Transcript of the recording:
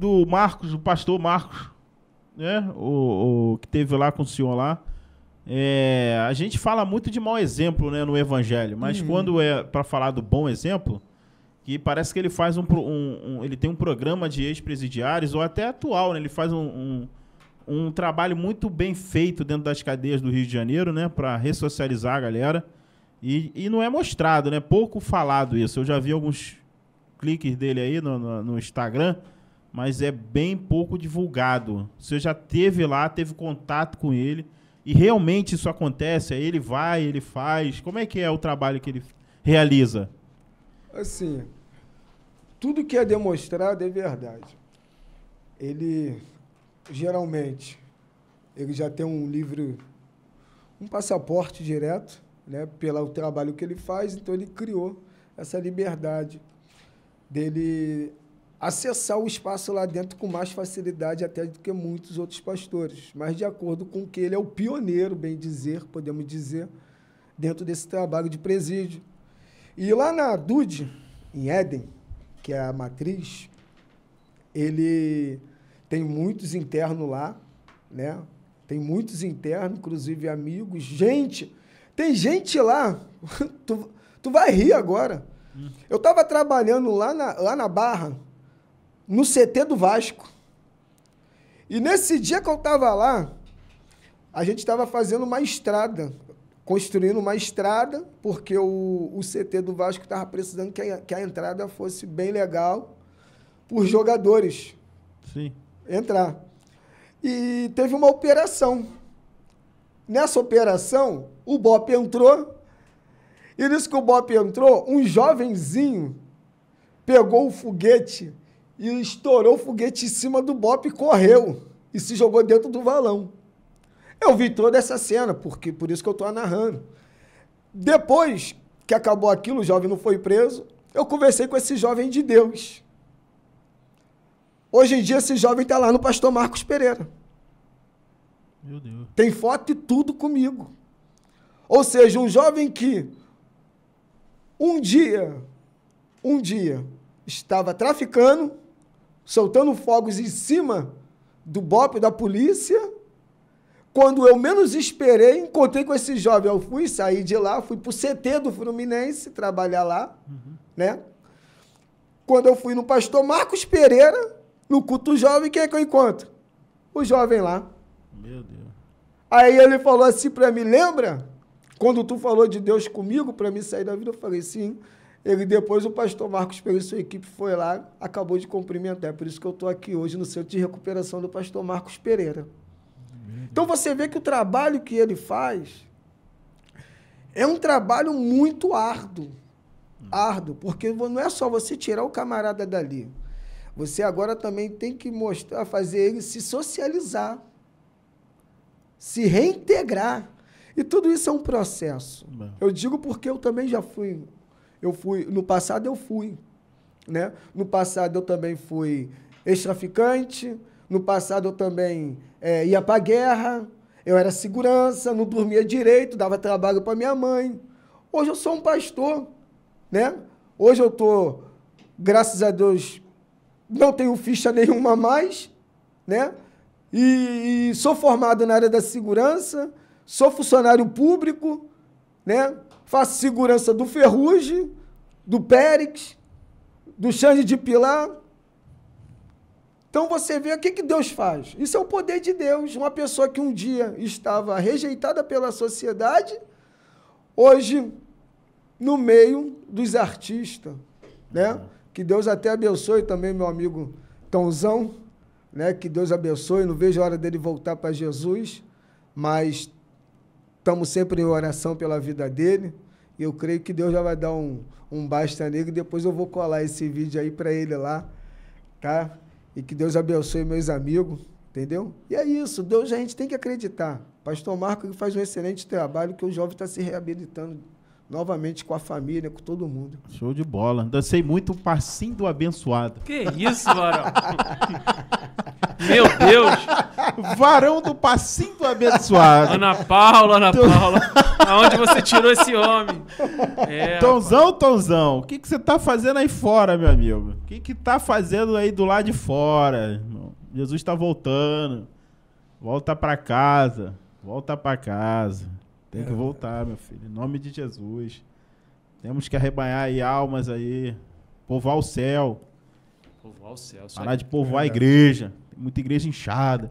do Marcos, o pastor Marcos, né? O, o que teve lá com o senhor lá. É, a gente fala muito de mau exemplo, né, no evangelho, mas uhum. quando é para falar do bom exemplo, que parece que ele faz um, um, um ele tem um programa de ex-presidiários ou até atual, né? Ele faz um, um, um trabalho muito bem feito dentro das cadeias do Rio de Janeiro, né, para ressocializar a galera. E, e não é mostrado, né? Pouco falado isso. Eu já vi alguns cliques dele aí no, no, no Instagram mas é bem pouco divulgado. Você já teve lá, teve contato com ele e realmente isso acontece? É ele vai, ele faz? Como é que é o trabalho que ele realiza? Assim, tudo que é demonstrado é verdade. Ele geralmente ele já tem um livro, um passaporte direto, né, pelo trabalho que ele faz, então ele criou essa liberdade dele acessar o espaço lá dentro com mais facilidade até do que muitos outros pastores. Mas de acordo com que ele é o pioneiro, bem dizer, podemos dizer, dentro desse trabalho de presídio. E lá na Dude, em Éden, que é a matriz, ele tem muitos internos lá, né? Tem muitos internos, inclusive amigos, gente. Tem gente lá. tu, tu vai rir agora. Hum. Eu estava trabalhando lá na, lá na Barra, no CT do Vasco. E nesse dia que eu estava lá, a gente estava fazendo uma estrada, construindo uma estrada, porque o, o CT do Vasco estava precisando que a, que a entrada fosse bem legal para os jogadores Sim. entrar. E teve uma operação. Nessa operação, o Bop entrou. E nisso que o Bop entrou, um jovenzinho pegou o foguete e estourou o foguete em cima do bope, correu e se jogou dentro do valão. Eu vi toda essa cena, porque por isso que eu estou narrando. Depois que acabou aquilo, o jovem não foi preso, eu conversei com esse jovem de Deus. Hoje em dia, esse jovem está lá no pastor Marcos Pereira. Meu Deus. Tem foto e tudo comigo. Ou seja, um jovem que um dia, um dia, estava traficando, soltando fogos em cima do bope da polícia. Quando eu menos esperei, encontrei com esse jovem. Eu fui, sair de lá, fui pro CT do Fluminense trabalhar lá, uhum. né? Quando eu fui no pastor Marcos Pereira, no culto jovem, quem é que eu encontro? O jovem lá. Meu Deus. Aí ele falou assim para mim, lembra? Quando tu falou de Deus comigo, para mim sair da vida, eu falei, sim. Ele depois, o pastor Marcos Pereira e sua equipe foi lá, acabou de cumprimentar. É por isso que eu estou aqui hoje no centro de recuperação do pastor Marcos Pereira. Então você vê que o trabalho que ele faz é um trabalho muito árduo. Árduo, porque não é só você tirar o camarada dali. Você agora também tem que mostrar, fazer ele se socializar, se reintegrar. E tudo isso é um processo. Eu digo porque eu também já fui eu fui, no passado eu fui, né? No passado eu também fui ex-traficante, no passado eu também é, ia para guerra, eu era segurança, não dormia direito, dava trabalho para minha mãe. Hoje eu sou um pastor, né? Hoje eu tô, graças a Deus, não tenho ficha nenhuma mais, né? E, e sou formado na área da segurança, sou funcionário público, né? Faço segurança do Ferrugem, do Périx, do Xande de Pilar. Então você vê o que, que Deus faz. Isso é o poder de Deus. Uma pessoa que um dia estava rejeitada pela sociedade, hoje no meio dos artistas, né? Que Deus até abençoe também meu amigo Tonzão, né? Que Deus abençoe, não vejo a hora dele voltar para Jesus, mas Estamos sempre em oração pela vida dele. E eu creio que Deus já vai dar um, um basta nele. Depois eu vou colar esse vídeo aí para ele lá, tá? E que Deus abençoe meus amigos, entendeu? E é isso. Deus a gente tem que acreditar. Pastor Marco que faz um excelente trabalho, que o jovem está se reabilitando novamente com a família, com todo mundo. Show de bola. Dancei muito o passinho do abençoado. Que isso, Varão? Meu Deus! Varão do Passinho Abençoado. Ana Paula, Ana Paula. Aonde você tirou esse homem? É, Tonzão, Tonzão, o que, que você tá fazendo aí fora, meu amigo? O que, que tá fazendo aí do lado de fora? Jesus tá voltando. Volta para casa. Volta para casa. Tem que voltar, meu filho. Em nome de Jesus. Temos que arrebanhar aí almas aí. Povoar o céu. Povoar o céu. Parar de povoar é a igreja. Tem muita igreja inchada.